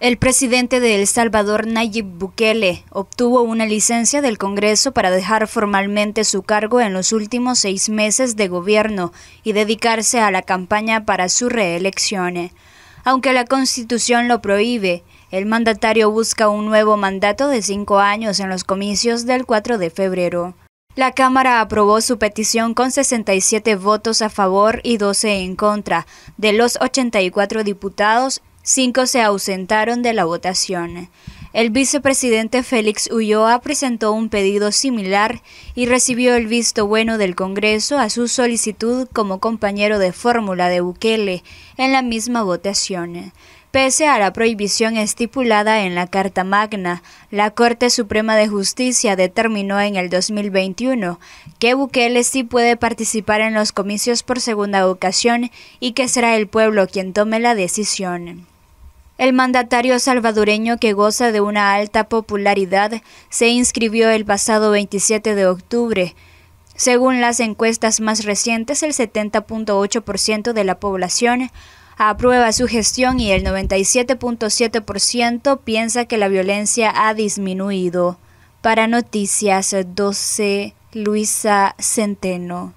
El presidente de El Salvador, Nayib Bukele, obtuvo una licencia del Congreso para dejar formalmente su cargo en los últimos seis meses de gobierno y dedicarse a la campaña para su reelección. Aunque la Constitución lo prohíbe, el mandatario busca un nuevo mandato de cinco años en los comicios del 4 de febrero. La Cámara aprobó su petición con 67 votos a favor y 12 en contra de los 84 diputados Cinco se ausentaron de la votación. El vicepresidente Félix Ulloa presentó un pedido similar y recibió el visto bueno del Congreso a su solicitud como compañero de fórmula de Bukele en la misma votación. Pese a la prohibición estipulada en la Carta Magna, la Corte Suprema de Justicia determinó en el 2021 que Bukele sí puede participar en los comicios por segunda ocasión y que será el pueblo quien tome la decisión. El mandatario salvadoreño que goza de una alta popularidad se inscribió el pasado 27 de octubre. Según las encuestas más recientes, el 70.8% de la población aprueba su gestión y el 97.7% piensa que la violencia ha disminuido. Para Noticias 12, Luisa Centeno.